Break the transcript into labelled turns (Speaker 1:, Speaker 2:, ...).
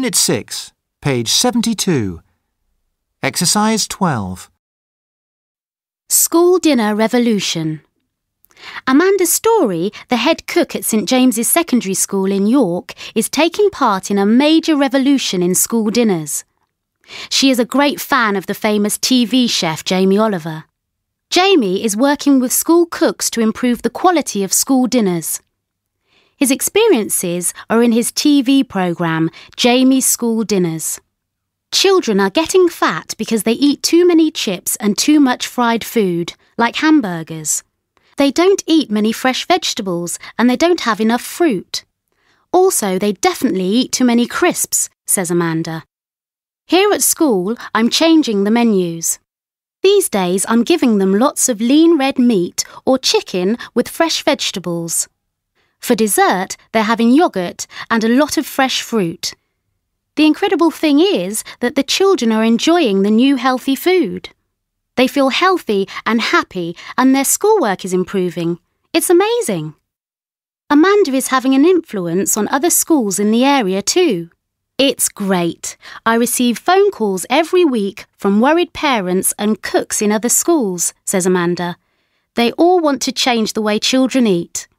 Speaker 1: Unit 6, page 72. Exercise 12. School Dinner Revolution. Amanda Story, the head cook at St James's Secondary School in York, is taking part in a major revolution in school dinners. She is a great fan of the famous TV chef Jamie Oliver. Jamie is working with school cooks to improve the quality of school dinners. His experiences are in his TV programme, Jamie's School Dinners. Children are getting fat because they eat too many chips and too much fried food, like hamburgers. They don't eat many fresh vegetables and they don't have enough fruit. Also, they definitely eat too many crisps, says Amanda. Here at school, I'm changing the menus. These days, I'm giving them lots of lean red meat or chicken with fresh vegetables. For dessert, they're having yogurt and a lot of fresh fruit. The incredible thing is that the children are enjoying the new healthy food. They feel healthy and happy, and their schoolwork is improving. It's amazing. Amanda is having an influence on other schools in the area too. It's great. I receive phone calls every week from worried parents and cooks in other schools, says Amanda. They all want to change the way children eat.